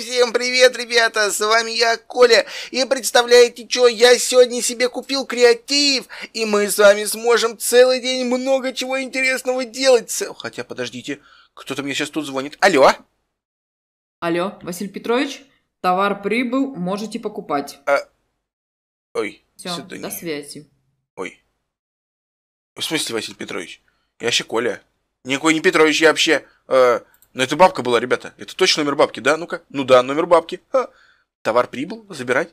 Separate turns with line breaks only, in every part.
всем привет, ребята! С вами я, Коля. И представляете, что я сегодня себе купил креатив, и мы с вами сможем целый день много чего интересного делать. Хотя, подождите, кто-то мне сейчас тут звонит. Алло?
Алло, Василий Петрович, товар прибыл, можете покупать.
А... Ой, Все, до связи. Ой. В смысле, Василий Петрович? Я вообще Коля. Никакой не Петрович, я вообще... Э... Но ну, это бабка была, ребята. Это точно номер бабки, да? Ну-ка. Ну да, номер бабки. Ха. Товар прибыл, забирать.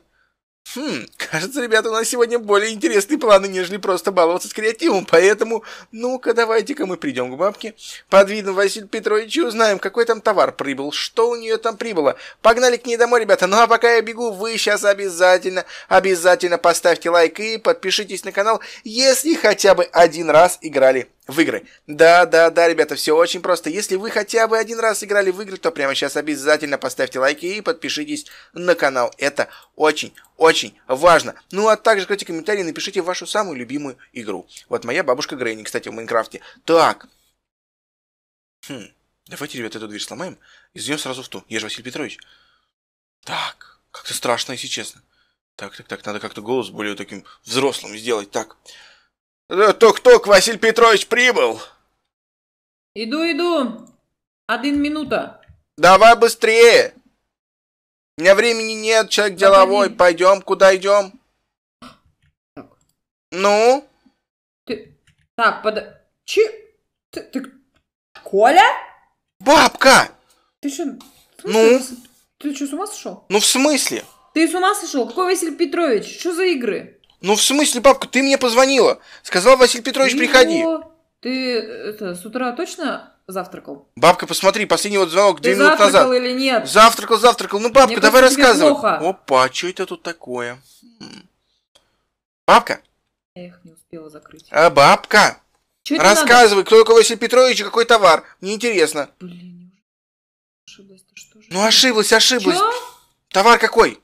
Хм, кажется, ребята, у нас сегодня более интересные планы, нежели просто баловаться с креативом, поэтому, ну-ка, давайте-ка мы придем к бабке под видом Василия Петровича узнаем, какой там товар прибыл, что у нее там прибыло. Погнали к ней домой, ребята, ну а пока я бегу, вы сейчас обязательно, обязательно поставьте лайк и подпишитесь на канал, если хотя бы один раз играли в игры. Да, да, да, ребята, все очень просто. Если вы хотя бы один раз играли в игры, то прямо сейчас обязательно поставьте лайки и подпишитесь на канал. Это очень, очень важно. Ну а также скажите комментарии, напишите вашу самую любимую игру. Вот моя бабушка Грейни, кстати, в Майнкрафте. Так. Хм. Давайте, ребята, эту дверь сломаем и зайдем сразу в ту. Я же Василий Петрович. Так. Как-то страшно, если честно. Так, так, так, надо как-то голос более таким взрослым сделать. Так. Э, Тук-тук, Василий Петрович прибыл.
Иду, иду. Один минута.
Давай быстрее. У меня времени нет, человек Погоди. деловой. Пойдем, куда идем? Так. Ну?
Ты... Так, под... Чи... Ты, ты...
Коля? Бабка! Ты что? Ну? Ты,
ты что, с ума сошел?
Ну, в смысле?
Ты с ума сошел? Какой Василий Петрович? Что за игры?
Ну, в смысле, бабка, ты мне позвонила. Сказал Василий Петрович, ты ну, приходи. Его...
Ты это, с утра точно завтракал?
Бабка, посмотри, последний вот звонок 2 минут назад. завтракал или нет? Завтракал, завтракал. Ну, бабка, Мне давай рассказывай. Плохо. Опа, а что это тут такое? Хм. Бабка? Я их не успела закрыть. А, бабка? Чё рассказывай, надо? кто такой Василий Петрович и какой товар. Мне интересно. Блин, ошиблась, ты что же? Ну, ошиблась, ошиблась. Чё? Товар какой?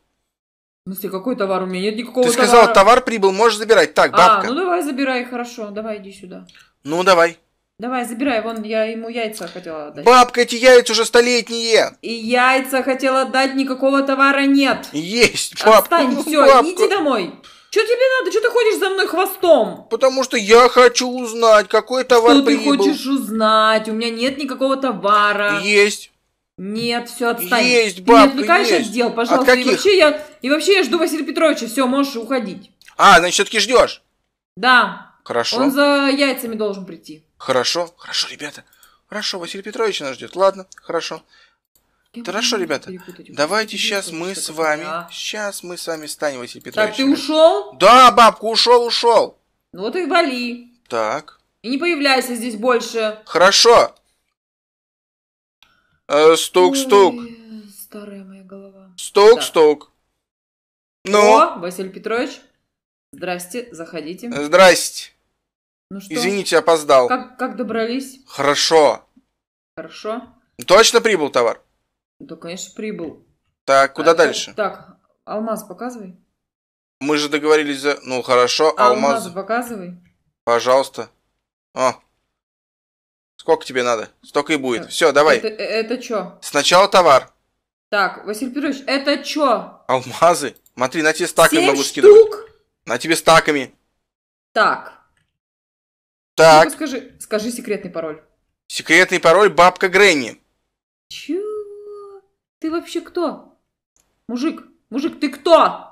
В смысле, какой товар у меня? Нет никакого Ты сказал, товара.
товар прибыл, можешь забирать. Так, а, бабка. А, ну
давай забирай, хорошо, давай иди сюда. Ну, давай. Давай, забирай, вон, я ему яйца хотела отдать.
Бабка, эти яйца уже столетние. И яйца
хотела отдать, никакого товара нет. Есть, бабка. Отстань, ну, все, иди домой. Что тебе надо? Что ты ходишь за мной хвостом? Потому что я хочу узнать, какой товар Что прибыл. ты хочешь узнать? У меня нет никакого товара. Есть. Нет, все, отстань. Есть, бабка, Ты не отвлекаешь есть. от дел, пожалуйста. От каких? И вообще я, и вообще я жду Василия Петровича. Все, можешь уходить.
А, значит, все-таки ждешь? Да. Хорошо. Он за яйцами должен прийти. Хорошо, хорошо, ребята. Хорошо, Василий Петрович нас ждет. Ладно, хорошо. Я хорошо, ребята. Давайте сейчас а? мы с вами. Да. Сейчас мы с вами станем, Василий Петрович. Так, ты
ушел? Да, бабка, ушел, ушел. Ну вот и вали. Так. И не появляйся здесь больше.
Хорошо. Стук-стук. Э, старая моя голова. Стук-стук. Ну? О,
Василий Петрович. Здрасте, заходите. Э, здрасте.
Ну что? Извините, опоздал. Как,
как добрались?
Хорошо. Хорошо. Точно прибыл товар?
Да, конечно, прибыл.
Так, куда а, дальше?
Так, алмаз показывай.
Мы же договорились за... Ну, хорошо, алмаз...
Алмаз показывай.
Пожалуйста. О, Сколько тебе надо? Столько и будет. Все, давай. Это,
э, это что?
Сначала товар.
Так, Василий Петрович, это что?
Алмазы. Смотри, на тебе стаками могу штук? скидывать. На тебе стаками. Так. Так. ну
скажи, скажи секретный пароль.
Секретный пароль бабка Гренни.
Чё? Ты вообще кто? Мужик, мужик, ты кто?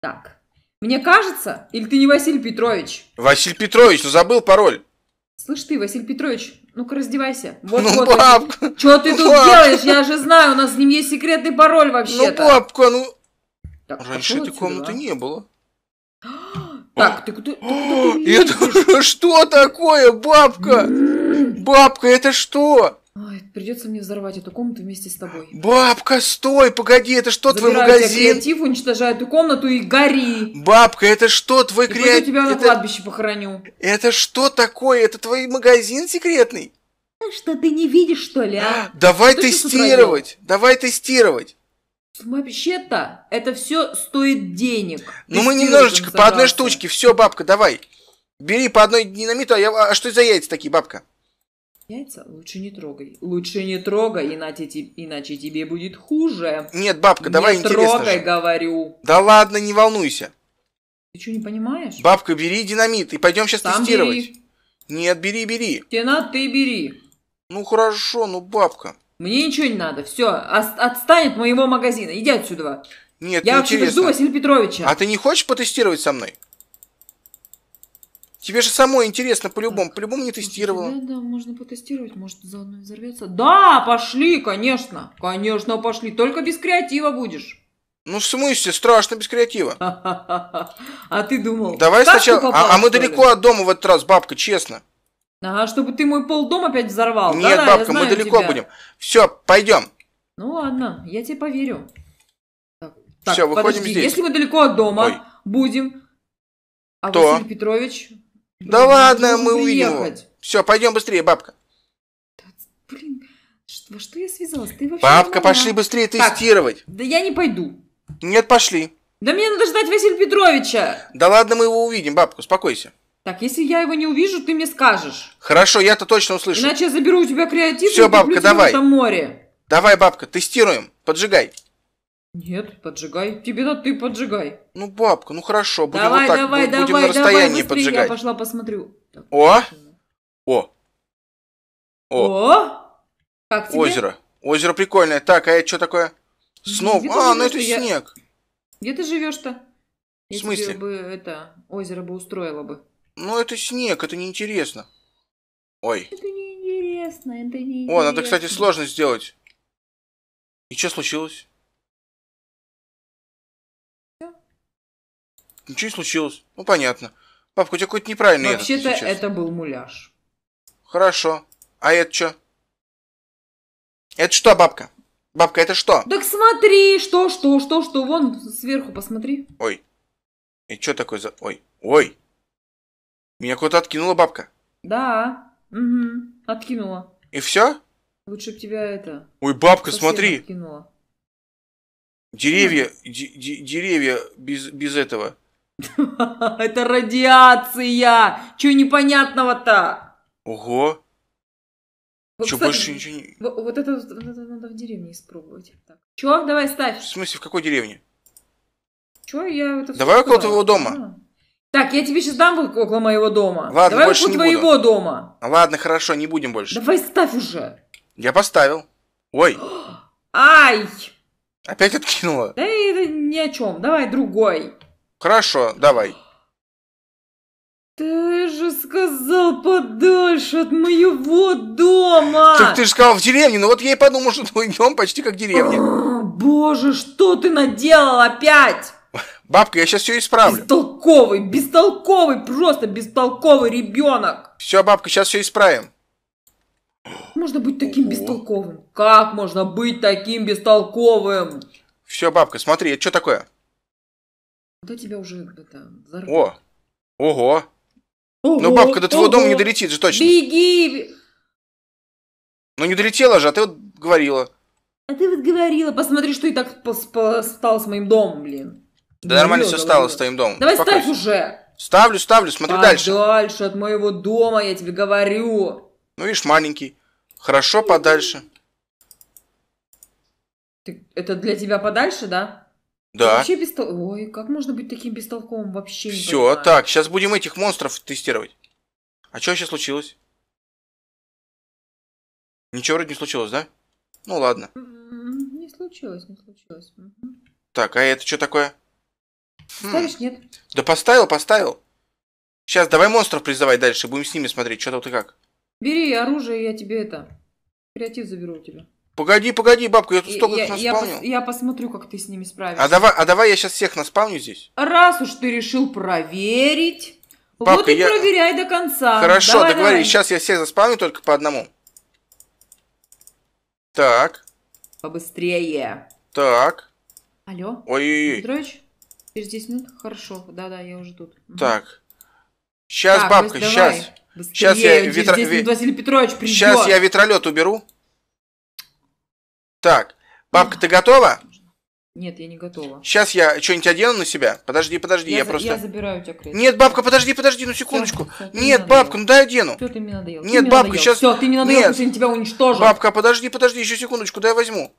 Так. Мне кажется, или ты не Василий Петрович?
Василий Петрович, ну забыл пароль.
Слышь ты, Василий Петрович, ну-ка, раздевайся. Вот, ну, вот папка. Он. Чего ты тут папка. делаешь? Я же знаю, у нас с ним есть секретный пароль вообще-то. Ну,
папка, ну... Так, а Раньше этой комнаты не было. Так, ты куда? Это что такое, бабка? Бабка, это что?
Ой, придется мне взорвать эту комнату вместе с тобой.
Бабка, стой, погоди, это что Забираю твой магазин? Тебя
креатив, уничтожаю эту комнату и гори.
Бабка, это что твой креатив? Я тебя на это... кладбище похороню. Это что такое? Это твой магазин секретный? Э, что ты не видишь, что ли, а? а давай что тестировать, давай тестировать. Вообще-то это все стоит денег. Ну мы немножечко по одной штучке, все, бабка, давай. Бери по одной динамиту, а, я... а что за яйца такие, бабка?
Яйца лучше не трогай. Лучше не трогай, иначе, иначе тебе будет хуже.
Нет, бабка, давай не интересно трогай, же.
говорю.
Да ладно, не волнуйся.
Ты что, не понимаешь?
Бабка, бери динамит и пойдем сейчас Сам тестировать. Бери. Нет, бери, бери. Тена, ты бери. Ну хорошо, ну бабка. Мне ничего не надо, все, отстань
от моего магазина, иди отсюда.
Нет, Я вообще жду Василия Петровича. А ты не хочешь потестировать со мной?
Тебе же самой интересно по-любому, по-любому не тестировала. Да, да, можно потестировать, может заодно взорвется. Да, пошли, конечно, конечно пошли,
только без креатива будешь. Ну, в смысле, страшно без креатива. А ты думал? Давай сначала, а, попал, а, а мы далеко ли? от дома в этот раз, бабка, честно. Ага, чтобы ты мой полдом опять взорвал. Нет, да, бабка, мы далеко тебя. будем. Все, пойдем.
Ну ладно, я тебе поверю. Так, Все, так, выходим подожди. здесь. Если мы далеко от дома Ой. будем,
а То. Василий Петрович да ладно, мы уедем. Все, пойдем быстрее, бабка.
Да, блин, во что я связалась? Ты вообще Бабка, нормально? пошли быстрее тестировать. Так, да я не пойду.
Нет, пошли.
Да мне надо ждать Василия Петровича.
Да ладно, мы его увидим, бабка, успокойся.
Так, если я его не увижу, ты мне скажешь.
Хорошо, я-то точно услышу. Иначе
я заберу у тебя креатив Все, и бабка, давай. Там море.
Давай, бабка, тестируем. Поджигай.
Нет, поджигай. Тебе-то ты поджигай. Ну, бабка, ну хорошо, будем давай, вот так, давай, будем давай, на расстоянии давай, поджигать. Я пошла посмотрю.
Так, О! О! О!
О! Как тебе? Озеро.
Озеро прикольное. Так, а это что такое? Снова. А, ну это я... снег.
Где ты живешь-то? В смысле? Тебе бы это озеро бы устроило бы.
Ну это снег, это неинтересно. Ой. Это
неинтересно, это неинтересно. О, надо, кстати, сложно
сделать. И что случилось? Ничего ну, не случилось. Ну, понятно. Папка, у тебя какой-то неправильный Вообще-то это
был муляж.
Хорошо. А это что? Это что, бабка? Бабка, это что?
Так смотри, что, что, что, что. Вон сверху посмотри.
Ой. И что такое за... Ой. Ой. Меня куда-то откинула бабка.
Да. Угу. Откинула. И все? Лучше бы тебя это...
Ой, бабка, смотри. Откинула. Деревья, деревья без, без этого.
Это радиация! Чего непонятного-то? Ого! Вот, Че, больше ничего не... Вот, это надо, в деревне испробовать. Так. Давай ставь.
В смысле, в какой деревне?
Чё, я это Давай около твоего дома. А. Так, я тебе сейчас дам около моего дома. Ладно, Давай больше около твоего дома.
Ладно, хорошо, не будем больше. Давай
ставь уже.
Я поставил. Ой.
Ай!
Опять откинула.
Да это ни о чем. Давай другой.
Хорошо, давай.
Ты же сказал подальше от моего дома! Так ты же
сказал в деревне, ну вот я и подумал, что твой дом почти как деревня. О, а, боже, что ты наделал опять? Бабка, я сейчас все исправлю. Бестолковый,
бестолковый, просто бестолковый ребенок. Все, бабка, сейчас все исправим. Можно быть таким Ого. бестолковым? Как можно быть таким бестолковым?
Все, бабка, смотри, это а что такое?
Да тебя уже это,
взорвут. О! Ого! Ну, бабка до твоего дома не долетит же точно.
Беги!
Ну не долетела же, а ты вот говорила.
А ты вот говорила, посмотри, что и так стало с моим домом, блин. Да, нормально все стало с
твоим домом. Давай Успокойся. ставь уже! Ставлю, ставлю, смотри Ставь дальше. дальше от моего дома, я тебе говорю. Ну, видишь, маленький. Хорошо, подальше.
Ты, это для тебя подальше, да? Да. Вообще бестол... Ой, как можно быть таким бестолковым вообще? Все, так,
сейчас будем этих монстров тестировать. А что вообще случилось? Ничего вроде не случилось, да? Ну ладно. Не случилось, не случилось. Так, а это что такое? Хм. Ставишь, хм. нет. Да поставил, поставил. Сейчас давай монстров призывай дальше, будем с ними смотреть, что тут и как.
Бери оружие, я тебе это, креатив заберу у тебя.
Погоди, погоди, бабка, я тут столько я, я, пос,
я посмотрю, как ты с ними справишься. А
давай, а давай я сейчас всех наспавню здесь.
Раз уж ты решил
проверить, бабка, вот и я...
проверяй до конца. Хорошо, давай, договорились. Давай.
Сейчас я всех заспавню только по одному. Так. Побыстрее. Так. Алло. Ой-ой-ой. Петрович,
через 10 минут? Хорошо, да-да, я уже тут.
Так. Сейчас, так, бабка, сейчас. Быстрее, сейчас я, ветро... минут Василий Петрович придет. Сейчас я ветролет уберу. Так, бабка, ты готова?
Нет, я не готова.
Сейчас я что-нибудь одену на себя. Подожди, подожди, я, я за, просто. Я забираю у тебя кресло. Нет, бабка, подожди, подожди, ну секундочку. Всё, всё, Нет, бабка, ну дай одену. Все, ты мне надоел. Нет, ты бабка, надоел. сейчас. Все, ты мне надоел, Нет. сегодня тебя уничтожу. Бабка, подожди, подожди, еще секундочку, дай возьму.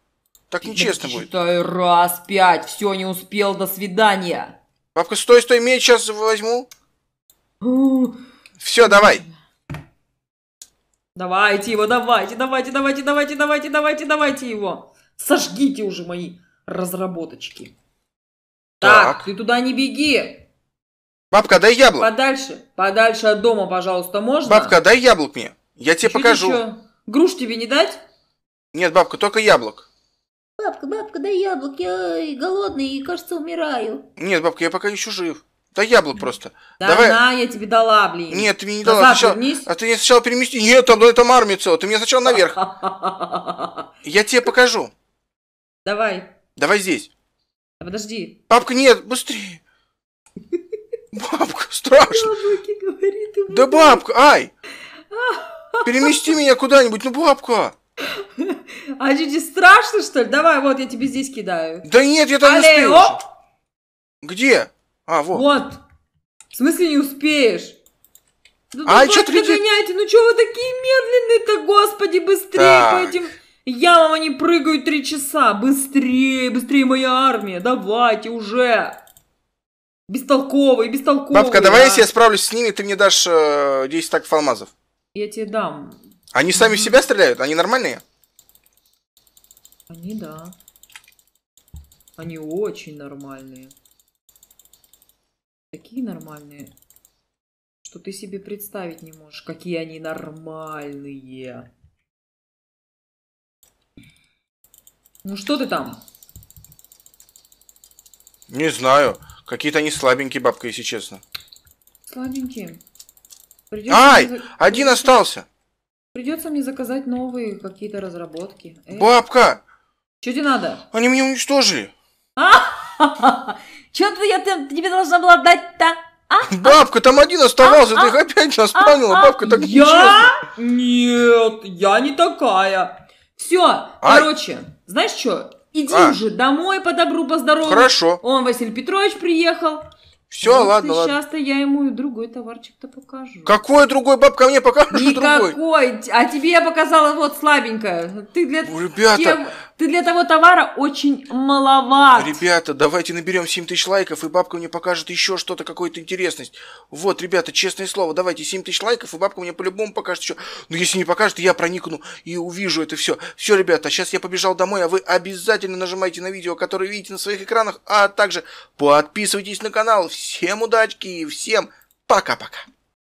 Так нечестно будет.
Считаю, раз, пять, все, не успел, до свидания.
Бабка, стой, стой, меч сейчас возьму.
Все, давай. Давайте его, давайте, давайте, давайте, давайте, давайте, давайте, давайте его. Сожгите уже мои разработочки. Так, так ты туда не беги.
Бабка, дай яблоко.
Подальше, подальше от дома, пожалуйста, можно? Бабка,
дай яблок мне. Я тебе покажу. Еще. Груш тебе не дать? Нет, бабка, только яблок.
Бабка, бабка, дай яблок. Я э, голодный и, кажется, умираю.
Нет, бабка, я пока еще жив. Да яблок просто. Да Давай. на,
я тебе дала, блин. Нет, ты мне не дала. Сначала...
А ты мне сначала перемести. Нет, там, ну, там армия целая. Ты мне сначала наверх. Я тебе покажу. Давай. Давай здесь. Подожди. Папка, нет, быстрее. Бабка, страшно. говорит, да бабка, ай. Перемести меня куда-нибудь, ну бабка. А тебе страшно, что ли? Давай, вот, я тебе
здесь кидаю.
Да нет, я там не успею. Где? А, вот. Вот.
В смысле не успеешь?
Ну, а, что ты гоняете?
Ну, что вы такие медленные-то, господи, быстрее так. по этим ямам они прыгают три часа. Быстрее, быстрее моя армия, давайте уже. Бестолковый, бестолковый. Бабка, давай, а. если я
справлюсь с ними, ты мне дашь э, 10 так алмазов.
Я тебе дам.
Они сами в себя стреляют? Они нормальные?
Они да. Они очень нормальные. Такие нормальные, что ты себе представить не можешь, какие они нормальные. Ну что ты там?
Не знаю. Какие-то они слабенькие, бабка, если честно.
Слабенькие. Придется Ай! Мне...
Один остался!
Придется мне заказать новые какие-то разработки. Эх.
Бабка! Что тебе надо? Они меня уничтожили.
Чего ты я тебе должна была дать-то?
А? Бабка, там один оставался, а? ты их а, опять наспанила, а? бабка так я? нечестно. Нет,
я не такая. Все, а? короче, знаешь что? Иди а. уже домой по добру, по здорову. Хорошо. Он, Василий Петрович, приехал.
Все, вот ладно, ладно.
Сейчас-то я ему и другой товарчик-то покажу.
Какой другой? бабка а мне покажешь Никакой.
другой? А тебе я показала вот слабенькая. Ты для, Ребята, тем, ты для того товара очень
маловат. Ребята, давайте наберем 7 тысяч лайков, и бабка мне покажет еще что-то, какую-то интересность. Вот, ребята, честное слово, давайте 7 тысяч лайков, и бабка мне по-любому покажет еще. Но если не покажет, я проникну и увижу это все. Все, ребята, сейчас я побежал домой, а вы обязательно нажимайте на видео, которое видите на своих экранах, а также подписывайтесь на канал. Всем удачки и всем пока-пока.